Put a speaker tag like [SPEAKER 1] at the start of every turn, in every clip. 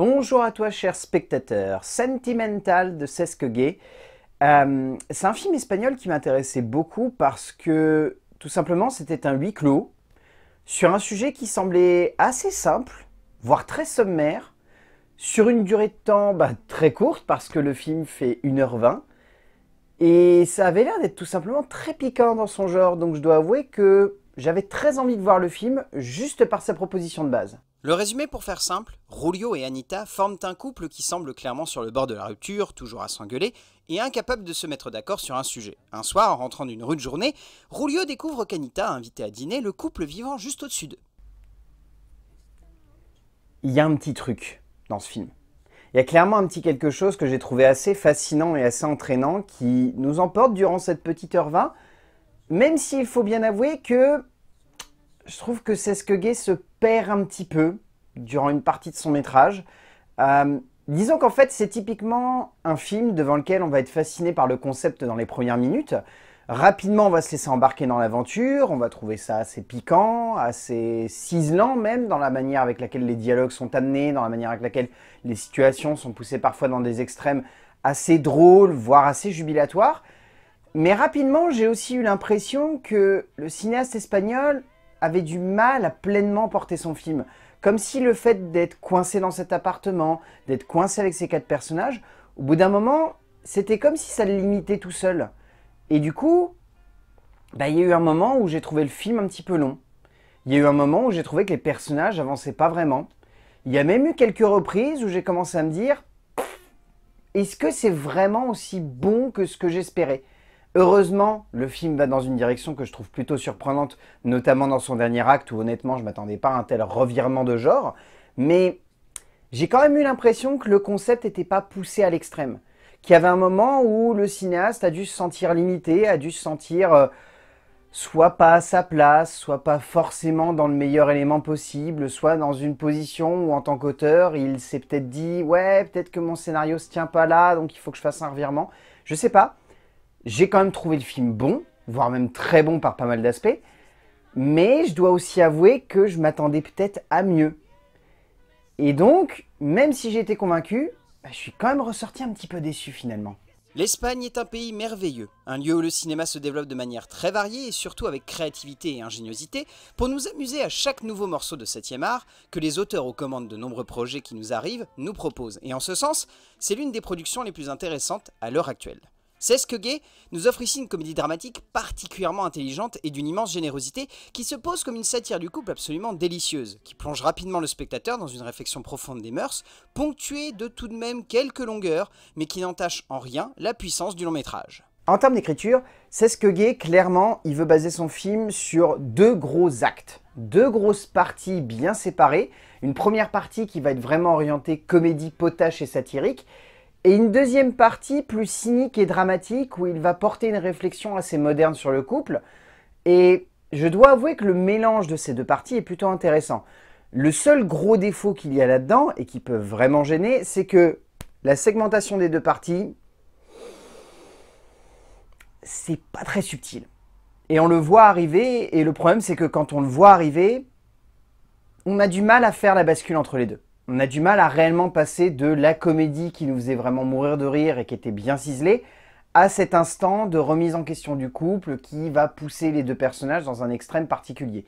[SPEAKER 1] Bonjour à toi, cher spectateur. Sentimental de Cesc Gay. Euh, c'est un film espagnol qui m'intéressait beaucoup parce que, tout simplement, c'était un huis clos sur un sujet qui semblait assez simple, voire très sommaire, sur une durée de temps bah, très courte parce que le film fait 1h20. Et ça avait l'air d'être tout simplement très piquant dans son genre, donc je dois avouer que j'avais très envie de voir le film juste par sa proposition de base. Le résumé pour faire simple, Rulio et Anita forment un couple qui semble clairement sur le bord de la rupture, toujours à s'engueuler, et incapable de se mettre d'accord sur un sujet. Un soir, en rentrant d'une rude journée, Rulio découvre qu'Anita a invité à dîner le couple vivant juste au-dessus d'eux. Il y a un petit truc dans ce film. Il y a clairement un petit quelque chose que j'ai trouvé assez fascinant et assez entraînant qui nous emporte durant cette petite heure 20, même s'il faut bien avouer que je trouve que c'est Gay se perd un petit peu durant une partie de son métrage. Euh, disons qu'en fait, c'est typiquement un film devant lequel on va être fasciné par le concept dans les premières minutes. Rapidement, on va se laisser embarquer dans l'aventure, on va trouver ça assez piquant, assez ciselant même, dans la manière avec laquelle les dialogues sont amenés, dans la manière avec laquelle les situations sont poussées parfois dans des extrêmes assez drôles, voire assez jubilatoires. Mais rapidement, j'ai aussi eu l'impression que le cinéaste espagnol avait du mal à pleinement porter son film. Comme si le fait d'être coincé dans cet appartement, d'être coincé avec ces quatre personnages, au bout d'un moment, c'était comme si ça le limitait tout seul. Et du coup, bah, il y a eu un moment où j'ai trouvé le film un petit peu long. Il y a eu un moment où j'ai trouvé que les personnages n'avançaient pas vraiment. Il y a même eu quelques reprises où j'ai commencé à me dire est-ce que c'est vraiment aussi bon que ce que j'espérais Heureusement, le film va dans une direction que je trouve plutôt surprenante, notamment dans son dernier acte où honnêtement je m'attendais pas à un tel revirement de genre, mais j'ai quand même eu l'impression que le concept n'était pas poussé à l'extrême, qu'il y avait un moment où le cinéaste a dû se sentir limité, a dû se sentir euh, soit pas à sa place, soit pas forcément dans le meilleur élément possible, soit dans une position où en tant qu'auteur, il s'est peut-être dit « ouais, peut-être que mon scénario se tient pas là, donc il faut que je fasse un revirement ». Je ne sais pas, j'ai quand même trouvé le film bon, voire même très bon par pas mal d'aspects, mais je dois aussi avouer que je m'attendais peut-être à mieux. Et donc, même si j'étais été convaincu, bah, je suis quand même ressorti un petit peu déçu finalement. L'Espagne est un pays merveilleux, un lieu où le cinéma se développe de manière très variée et surtout avec créativité et ingéniosité pour nous amuser à chaque nouveau morceau de 7e art que les auteurs aux commandes de nombreux projets qui nous arrivent nous proposent. Et en ce sens, c'est l'une des productions les plus intéressantes à l'heure actuelle. C'est ce que Gay nous offre ici une comédie dramatique particulièrement intelligente et d'une immense générosité qui se pose comme une satire du couple absolument délicieuse, qui plonge rapidement le spectateur dans une réflexion profonde des mœurs, ponctuée de tout de même quelques longueurs, mais qui n'entache en rien la puissance du long métrage. En termes d'écriture, c'est ce que Gay, clairement, il veut baser son film sur deux gros actes deux grosses parties bien séparées. Une première partie qui va être vraiment orientée comédie potache et satirique, et une deuxième partie plus cynique et dramatique où il va porter une réflexion assez moderne sur le couple. Et je dois avouer que le mélange de ces deux parties est plutôt intéressant. Le seul gros défaut qu'il y a là-dedans et qui peut vraiment gêner, c'est que la segmentation des deux parties, c'est pas très subtil. Et on le voit arriver, et le problème c'est que quand on le voit arriver, on a du mal à faire la bascule entre les deux on a du mal à réellement passer de la comédie qui nous faisait vraiment mourir de rire et qui était bien ciselée, à cet instant de remise en question du couple qui va pousser les deux personnages dans un extrême particulier.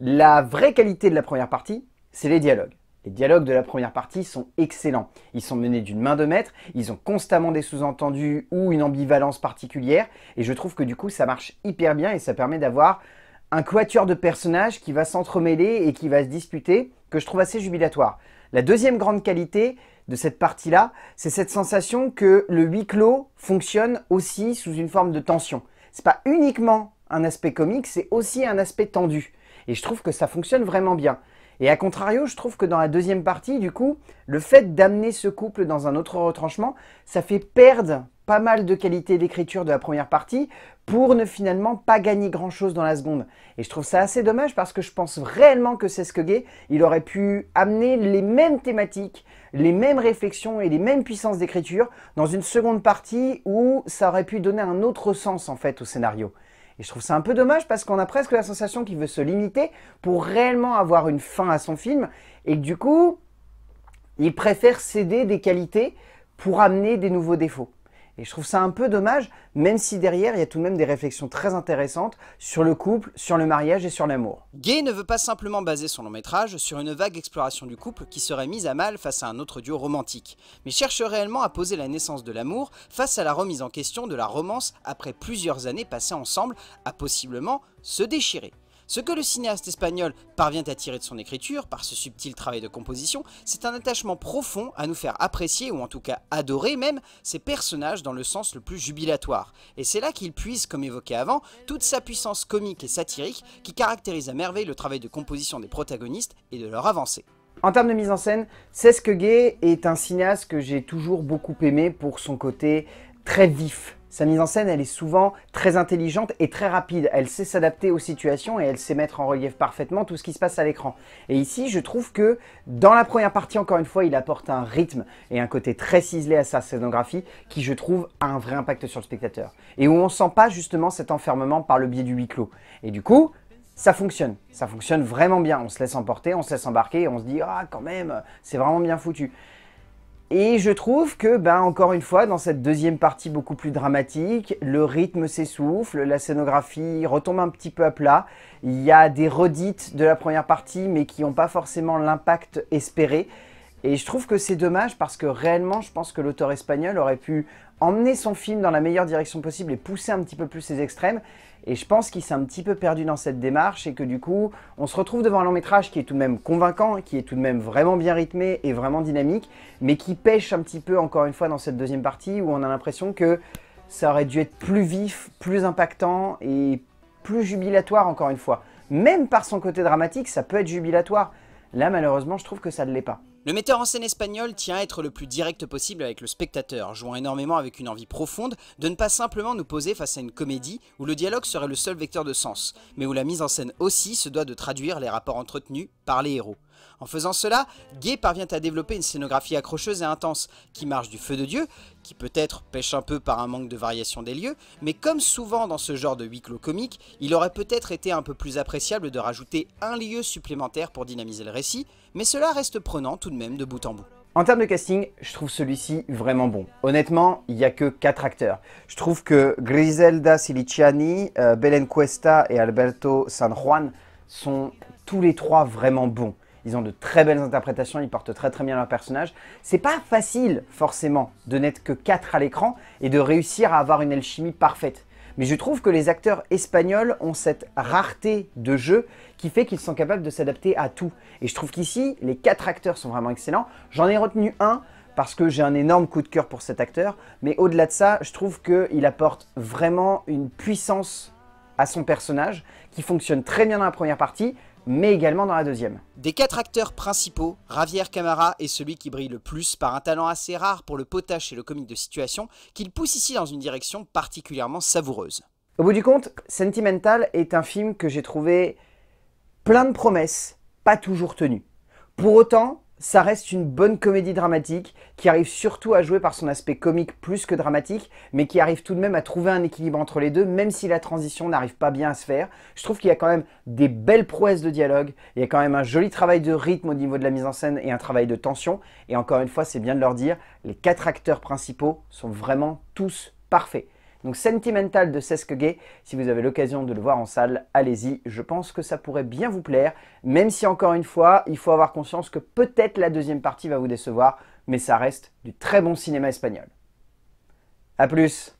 [SPEAKER 1] La vraie qualité de la première partie, c'est les dialogues. Les dialogues de la première partie sont excellents. Ils sont menés d'une main de maître, ils ont constamment des sous-entendus ou une ambivalence particulière, et je trouve que du coup ça marche hyper bien et ça permet d'avoir un quatuor de personnages qui va s'entremêler et qui va se disputer, que je trouve assez jubilatoire. La deuxième grande qualité de cette partie-là, c'est cette sensation que le huis clos fonctionne aussi sous une forme de tension. C'est pas uniquement un aspect comique, c'est aussi un aspect tendu. Et je trouve que ça fonctionne vraiment bien. Et à contrario, je trouve que dans la deuxième partie, du coup, le fait d'amener ce couple dans un autre retranchement, ça fait perdre pas mal de qualité d'écriture de la première partie pour ne finalement pas gagner grand chose dans la seconde. Et je trouve ça assez dommage parce que je pense réellement que c'est ce que il aurait pu amener les mêmes thématiques, les mêmes réflexions et les mêmes puissances d'écriture dans une seconde partie où ça aurait pu donner un autre sens en fait au scénario. Et je trouve ça un peu dommage parce qu'on a presque la sensation qu'il veut se limiter pour réellement avoir une fin à son film et que du coup, il préfère céder des qualités pour amener des nouveaux défauts. Et je trouve ça un peu dommage, même si derrière, il y a tout de même des réflexions très intéressantes sur le couple, sur le mariage et sur l'amour. Gay ne veut pas simplement baser son long métrage sur une vague exploration du couple qui serait mise à mal face à un autre duo romantique, mais cherche réellement à poser la naissance de l'amour face à la remise en question de la romance après plusieurs années passées ensemble à possiblement se déchirer. Ce que le cinéaste espagnol parvient à tirer de son écriture, par ce subtil travail de composition, c'est un attachement profond à nous faire apprécier, ou en tout cas adorer même, ses personnages dans le sens le plus jubilatoire. Et c'est là qu'il puise, comme évoqué avant, toute sa puissance comique et satirique qui caractérise à merveille le travail de composition des protagonistes et de leur avancée. En termes de mise en scène, Cesc Gay est un cinéaste que j'ai toujours beaucoup aimé pour son côté très vif. Sa mise en scène, elle est souvent très intelligente et très rapide. Elle sait s'adapter aux situations et elle sait mettre en relief parfaitement tout ce qui se passe à l'écran. Et ici, je trouve que dans la première partie, encore une fois, il apporte un rythme et un côté très ciselé à sa scénographie qui, je trouve, a un vrai impact sur le spectateur. Et où on sent pas justement cet enfermement par le biais du huis clos. Et du coup, ça fonctionne. Ça fonctionne vraiment bien. On se laisse emporter, on se laisse embarquer et on se dit « Ah, quand même, c'est vraiment bien foutu ». Et je trouve que, ben, encore une fois, dans cette deuxième partie beaucoup plus dramatique, le rythme s'essouffle, la scénographie retombe un petit peu à plat. Il y a des redites de la première partie, mais qui n'ont pas forcément l'impact espéré. Et je trouve que c'est dommage parce que réellement, je pense que l'auteur espagnol aurait pu emmener son film dans la meilleure direction possible et pousser un petit peu plus ses extrêmes. Et je pense qu'il s'est un petit peu perdu dans cette démarche et que du coup, on se retrouve devant un long métrage qui est tout de même convaincant, qui est tout de même vraiment bien rythmé et vraiment dynamique, mais qui pêche un petit peu encore une fois dans cette deuxième partie où on a l'impression que ça aurait dû être plus vif, plus impactant et plus jubilatoire encore une fois. Même par son côté dramatique, ça peut être jubilatoire. Là, malheureusement, je trouve que ça ne l'est pas. Le metteur en scène espagnol tient à être le plus direct possible avec le spectateur, jouant énormément avec une envie profonde de ne pas simplement nous poser face à une comédie où le dialogue serait le seul vecteur de sens, mais où la mise en scène aussi se doit de traduire les rapports entretenus par les héros. En faisant cela, Gay parvient à développer une scénographie accrocheuse et intense, qui marche du feu de Dieu, qui peut-être pêche un peu par un manque de variation des lieux, mais comme souvent dans ce genre de huis clos comique, il aurait peut-être été un peu plus appréciable de rajouter un lieu supplémentaire pour dynamiser le récit, mais cela reste prenant tout de même de bout en bout. En termes de casting, je trouve celui-ci vraiment bon. Honnêtement, il n'y a que 4 acteurs. Je trouve que Griselda Siliciani, euh, Belen Cuesta et Alberto San Juan sont tous les trois vraiment bons. Ils ont de très belles interprétations, ils portent très très bien leur personnage. C'est pas facile, forcément, de n'être que quatre à l'écran et de réussir à avoir une alchimie parfaite. Mais je trouve que les acteurs espagnols ont cette rareté de jeu qui fait qu'ils sont capables de s'adapter à tout. Et je trouve qu'ici, les quatre acteurs sont vraiment excellents. J'en ai retenu un parce que j'ai un énorme coup de cœur pour cet acteur. Mais au-delà de ça, je trouve qu'il apporte vraiment une puissance à son personnage qui fonctionne très bien dans la première partie mais également dans la deuxième. Des quatre acteurs principaux, Javier Camara est celui qui brille le plus par un talent assez rare pour le potache et le comique de situation, qu'il pousse ici dans une direction particulièrement savoureuse. Au bout du compte, Sentimental est un film que j'ai trouvé plein de promesses, pas toujours tenues. Pour autant, ça reste une bonne comédie dramatique qui arrive surtout à jouer par son aspect comique plus que dramatique, mais qui arrive tout de même à trouver un équilibre entre les deux, même si la transition n'arrive pas bien à se faire. Je trouve qu'il y a quand même des belles prouesses de dialogue, il y a quand même un joli travail de rythme au niveau de la mise en scène et un travail de tension. Et encore une fois, c'est bien de leur dire, les quatre acteurs principaux sont vraiment tous parfaits. Donc Sentimental de Cesc Gay, si vous avez l'occasion de le voir en salle, allez-y, je pense que ça pourrait bien vous plaire, même si encore une fois, il faut avoir conscience que peut-être la deuxième partie va vous décevoir, mais ça reste du très bon cinéma espagnol. A plus